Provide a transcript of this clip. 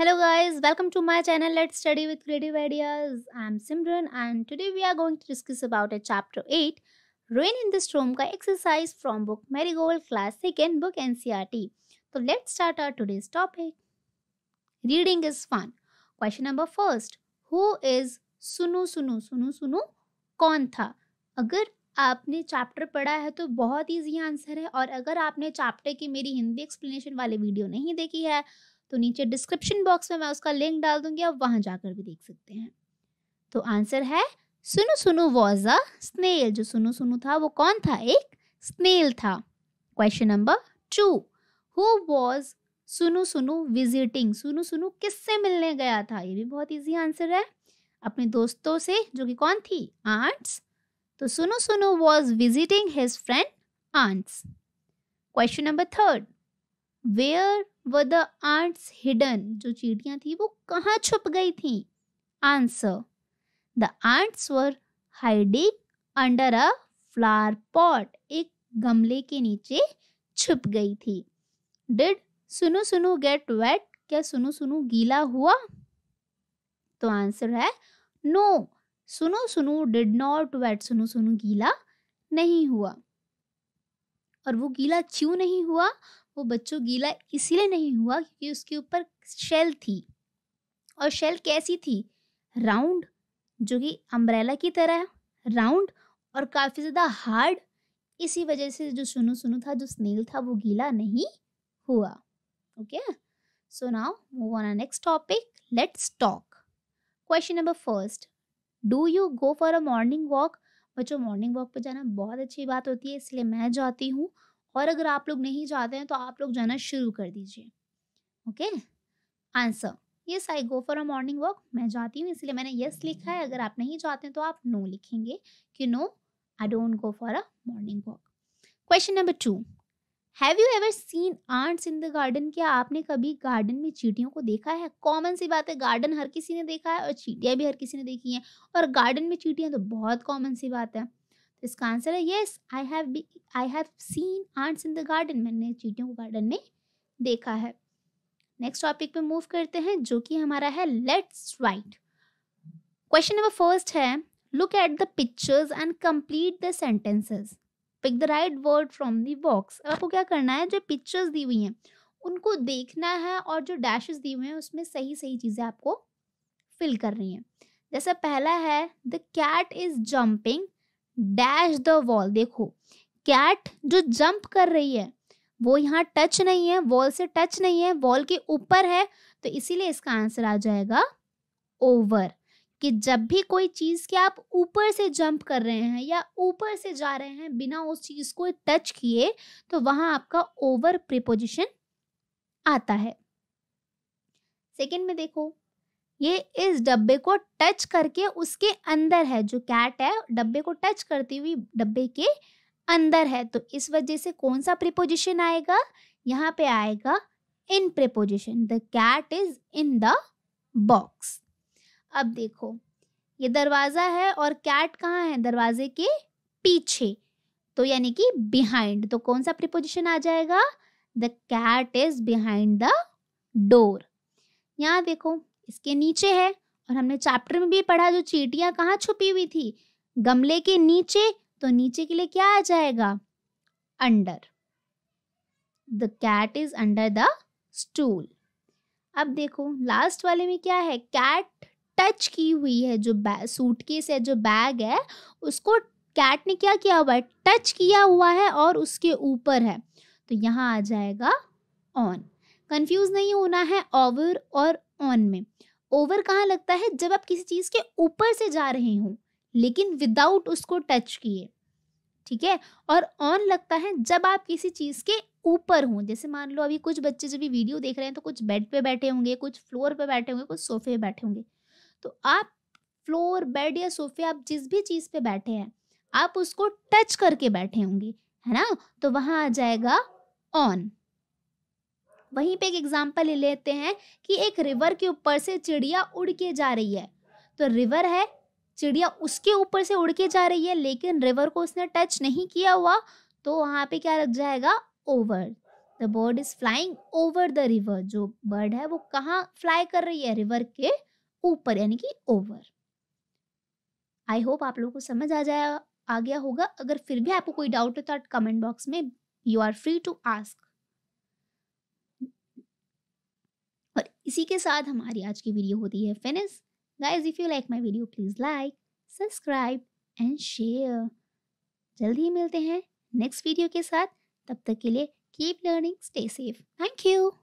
hello guys welcome to my channel let's study with creative ideas I am Simran and today we are going to discuss about a chapter eight rain in this room का exercise from book marigold class second book and तो let's start our today's topic reading is fun question number first who is Sunu Sunu Sunu सुनू कौन था अगर आपने chapter पढ़ा है तो बहुत इजी आंसर है और अगर आपने चैप्टर की मेरी हिंदी एक्सप्लेनेशन वाली वीडियो नहीं देखी है तो नीचे डिस्क्रिप्शन बॉक्स में मैं उसका लिंक डाल दूंगी आप वहां जाकर भी देख सकते हैं तो आंसर है सुनु सुनु वॉज अ स्नेल जो सुनु सुनु था वो कौन था एक स्नेल था question number two who was Sunu Sunu visiting सुनु सुनु किससे मिलने गया था ये भी बहुत इजी आंसर है अपने दोस्तों से जो कि कौन थी आंट्स तो Sunu Sunu was visiting his friend ants question number third where were the ants hidden जो चीटियां थी वो कहाँ छुप गई थी answer the ants were hiding under a flower pot एक गमले के नीचे छुप गई थी डिड सुनो सुनो गेट वेट क्या सुनो सुनो गीला हुआ तो आंसर है नो सुनो सुनो डिड नॉट वेट सुनो सुनो गीला नहीं हुआ और वो गीला क्यों नहीं हुआ वो बच्चों गीला इसीलिए नहीं हुआ क्योंकि उसके ऊपर शेल थी और शेल कैसी थी राउंड जो कि अम्ब्रेला की तरह है राउंड और काफ़ी ज़्यादा हार्ड इसी वजह से जो सुनू सुनू था जो स्नेल था वो गीला नहीं हुआ okay so now move on next topic let's talk question number first do you go for a morning walk बच्चों मॉर्निंग वॉक पर जाना बहुत अच्छी बात होती है इसलिए मैं जाती हूँ और अगर आप लोग नहीं जाते हैं तो आप लोग जाना शुरू कर दीजिए okay answer yes I go for a morning walk मैं जाती हूँ इसलिए मैंने यस yes लिखा है अगर आप नहीं जाते हैं तो आप नो no लिखेंगे कि no I don't go for a morning walk question number two have you ever seen ants in the garden क्या आपने कभी गार्डन में चीटियों को देखा है कॉमन सी बात है गार्डन हर किसी ने देखा है और चीटियाँ भी हर किसी ने देखी हैं और गार्डन में चीटियाँ तो बहुत कॉमन सी बात है तो इसका आंसर है yes I have been I have seen ants in the garden मैंने चीटियों को गार्डन में देखा है नेक्स्ट टॉपिक पे मूव करते हैं जो कि हमारा है let's write question number first है look at the pictures and complete the sentences pick the right word from the box अब आपको क्या करना है जो पिक्चर्स दी हुई हैं उनको देखना है और जो डैशेस दिए हुए हैं उसमें सही सही चीज़ें आपको फिल कर रही हैं जैसा पहला है the cat is jumping dash the wall देखो कैट जो जंप कर रही है वो यहाँ टच नहीं है वॉल से टच नहीं है वॉल के ऊपर है तो इसीलिए इसका आंसर आ जाएगा ओवर कि जब भी कोई चीज़ के आप ऊपर से जंप कर रहे हैं या ऊपर से जा रहे हैं बिना उस चीज़ को टच किए तो वहां आपका ओवर प्रिपोजिशन आता है सेकेंड में देखो ये इस डब्बे को टच करके उसके अंदर है जो कैट है डब्बे को टच करती हुई डब्बे के अंदर है तो इस वजह से कौन सा प्रिपोजिशन आएगा यहाँ पे आएगा in preposition the cat is in the box अब देखो ये दरवाज़ा है और कैट कहाँ है दरवाजे के पीछे तो यानी कि बिहाइंड तो कौन सा प्रिपोजिशन आ जाएगा the cat is behind the door यहाँ देखो इसके नीचे है और हमने चैप्टर में भी पढ़ा जो चीटियां कहाँ छुपी हुई थी गमले के नीचे तो नीचे के लिए क्या आ जाएगा under the cat is under the stool अब देखो लास्ट वाले में क्या है कैट टच की हुई है जो सूटकेस है जो बैग है उसको कैट ने क्या किया हुआ है टच किया हुआ है और उसके ऊपर है तो यहाँ आ जाएगा ऑन कंफ्यूज नहीं होना है ओवर और ऑन में ओवर कहाँ लगता है जब आप किसी चीज़ के ऊपर से जा रहे हों लेकिन विदाउट उसको टच किए ठीक है और ऑन लगता है जब आप किसी चीज़ के ऊपर हों जैसे मान लो अभी कुछ बच्चे जब भी वीडियो देख रहे हैं तो कुछ बेड पे बैठे होंगे कुछ फ्लोर पे बैठे होंगे कुछ सोफे पे बैठे होंगे तो आप फ्लोर बेड या सोफे आप जिस भी चीज़ पे बैठे हैं आप उसको टच करके बैठे होंगे है ना तो वहाँ आ जाएगा ऑन वहीं पे एक एग्जाम्पल ले लेते हैं कि एक रिवर के ऊपर से चिड़िया उड़ के जा रही है तो रिवर है चिड़िया उसके ऊपर से उड़ के जा रही है लेकिन रिवर को उसने टच नहीं किया हुआ तो वहाँ पे क्या लग जाएगा over the bird is flying over the river जो बर्ड है वो कहाँ फ्लाई कर रही है रिवर के ऊपर यानी कि ओवर आई होप आप लोगों को समझ आ जाया आ गया होगा अगर फिर भी आपको कोई डाउट हो तो कमेंट बॉक्स में you are free to ask इसी के साथ हमारी आज की वीडियो होती है finish guys if you like my video please like subscribe and share जल्दी ही मिलते हैं नेक्स्ट वीडियो के साथ तब तक के लिए keep learning stay safe thank you